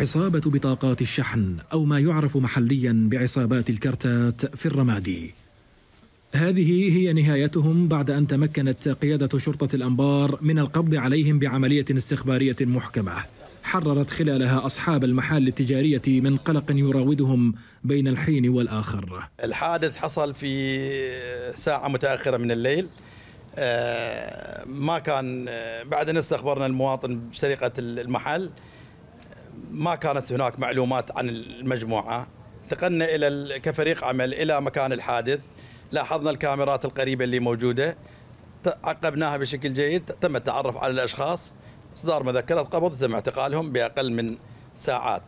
عصابة بطاقات الشحن أو ما يعرف محليا بعصابات الكرتات في الرمادي هذه هي نهايتهم بعد أن تمكنت قيادة شرطة الأنبار من القبض عليهم بعملية استخبارية محكمة حررت خلالها أصحاب المحال التجارية من قلق يراودهم بين الحين والآخر الحادث حصل في ساعة متأخرة من الليل آه، ما كان آه، بعد أن استخبرنا المواطن بسرقة المحل ما كانت هناك معلومات عن المجموعة انتقلنا إلى كفريق عمل إلى مكان الحادث لاحظنا الكاميرات القريبة اللي موجودة عقبناها بشكل جيد تم التعرف على الأشخاص إصدار مذكرة قبض تم اعتقالهم بأقل من ساعات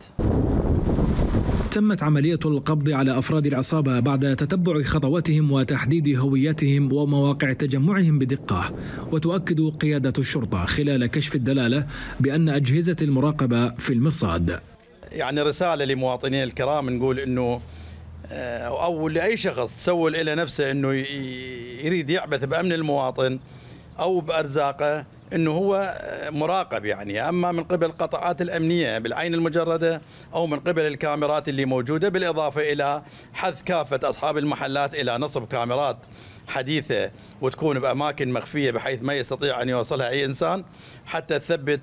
تمت عملية القبض على أفراد العصابة بعد تتبع خطواتهم وتحديد هوياتهم ومواقع تجمعهم بدقة وتؤكد قيادة الشرطة خلال كشف الدلالة بأن أجهزة المراقبة في المرصاد يعني رسالة لمواطنين الكرام نقول أنه آه، أو لأي شخص سول إلى نفسه أنه يريد يعبث بأمن المواطن أو بأرزاقه انه هو مراقب يعني اما من قبل القطاعات الامنيه بالعين المجرده او من قبل الكاميرات اللي موجوده بالاضافه الى حث كافه اصحاب المحلات الى نصب كاميرات حديثه وتكون باماكن مخفيه بحيث ما يستطيع ان يوصلها اي انسان حتى تثبت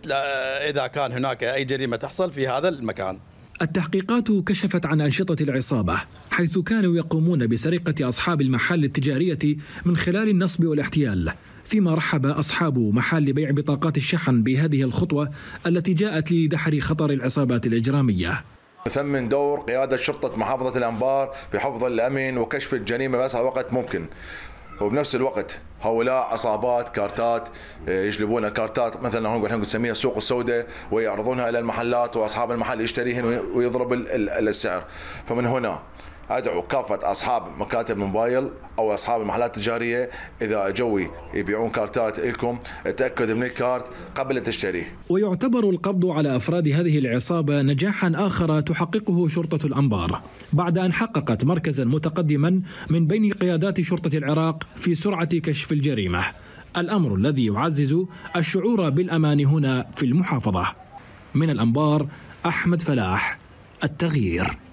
اذا كان هناك اي جريمه تحصل في هذا المكان. التحقيقات كشفت عن أنشطة العصابة حيث كانوا يقومون بسرقة أصحاب المحال التجارية من خلال النصب والاحتيال فيما رحب أصحاب محل بيع بطاقات الشحن بهذه الخطوة التي جاءت لدحر خطر العصابات الإجرامية نثمن دور قيادة شرطة محافظة الأنبار بحفظ الأمن وكشف الجريمة بأسرع وقت ممكن وبنفس الوقت هؤلاء عصابات كارتات آه، يجلبون كارتات مثلا هم نسميها السوق السوداء ويعرضونها الى المحلات واصحاب المحل يشتريهن ويضرب السعر فمن هنا ادعو كافه اصحاب مكاتب الموبايل او اصحاب المحلات التجاريه اذا جوي يبيعون كارتات لكم تاكد من الكارت قبل تشتريه. ويعتبر القبض على افراد هذه العصابه نجاحا اخر تحققه شرطه الانبار بعد ان حققت مركزا متقدما من بين قيادات شرطه العراق في سرعه كشف الجريمه. الامر الذي يعزز الشعور بالامان هنا في المحافظه. من الانبار احمد فلاح التغيير